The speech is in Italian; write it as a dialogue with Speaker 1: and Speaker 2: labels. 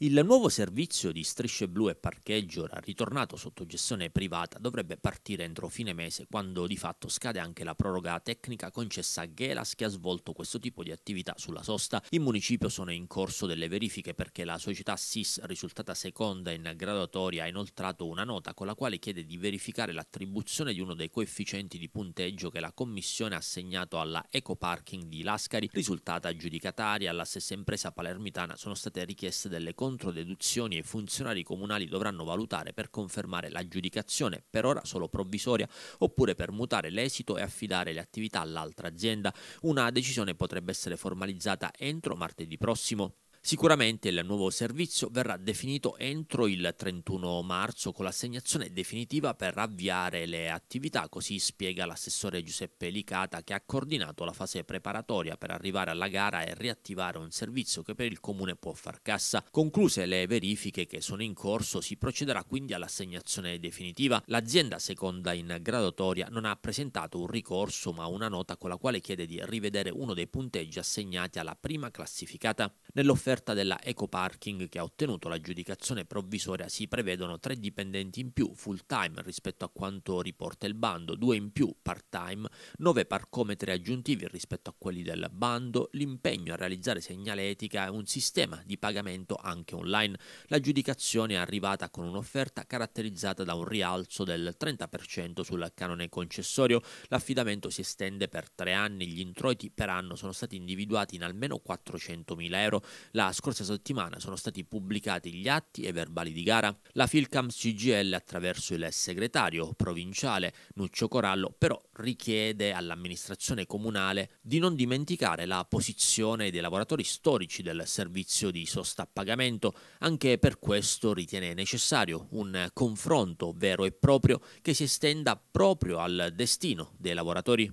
Speaker 1: Il nuovo servizio di strisce blu e parcheggio ritornato sotto gestione privata, dovrebbe partire entro fine mese, quando di fatto scade anche la proroga tecnica concessa a Gelas che ha svolto questo tipo di attività sulla sosta. In municipio sono in corso delle verifiche perché la società SIS, risultata seconda in graduatoria, ha inoltrato una nota con la quale chiede di verificare l'attribuzione di uno dei coefficienti di punteggio che la Commissione ha assegnato alla Ecoparking di Lascari, risultata aggiudicataria alla stessa impresa palermitana. Sono state richieste delle condizioni controdeduzioni e i funzionari comunali dovranno valutare per confermare l'aggiudicazione, per ora solo provvisoria, oppure per mutare l'esito e affidare le attività all'altra azienda. Una decisione potrebbe essere formalizzata entro martedì prossimo. Sicuramente il nuovo servizio verrà definito entro il 31 marzo con l'assegnazione definitiva per avviare le attività, così spiega l'assessore Giuseppe Licata che ha coordinato la fase preparatoria per arrivare alla gara e riattivare un servizio che per il comune può far cassa. Concluse le verifiche che sono in corso si procederà quindi all'assegnazione definitiva. L'azienda seconda in graduatoria non ha presentato un ricorso ma una nota con la quale chiede di rivedere uno dei punteggi assegnati alla prima classificata. Nell'offerta offerta della Parking che ha ottenuto l'aggiudicazione provvisoria si prevedono tre dipendenti in più full time rispetto a quanto riporta il bando, due in più part time, nove parcometri aggiuntivi rispetto a quelli del bando, l'impegno a realizzare segnaletica e un sistema di pagamento anche online. L'aggiudicazione è arrivata con un'offerta caratterizzata da un rialzo del 30% sul canone concessorio. L'affidamento si estende per tre anni, gli introiti per anno sono stati individuati in almeno 400.000 euro. La scorsa settimana sono stati pubblicati gli atti e verbali di gara. La Filcam CGL attraverso il segretario provinciale Nuccio Corallo però richiede all'amministrazione comunale di non dimenticare la posizione dei lavoratori storici del servizio di sosta a pagamento, anche per questo ritiene necessario un confronto vero e proprio che si estenda proprio al destino dei lavoratori.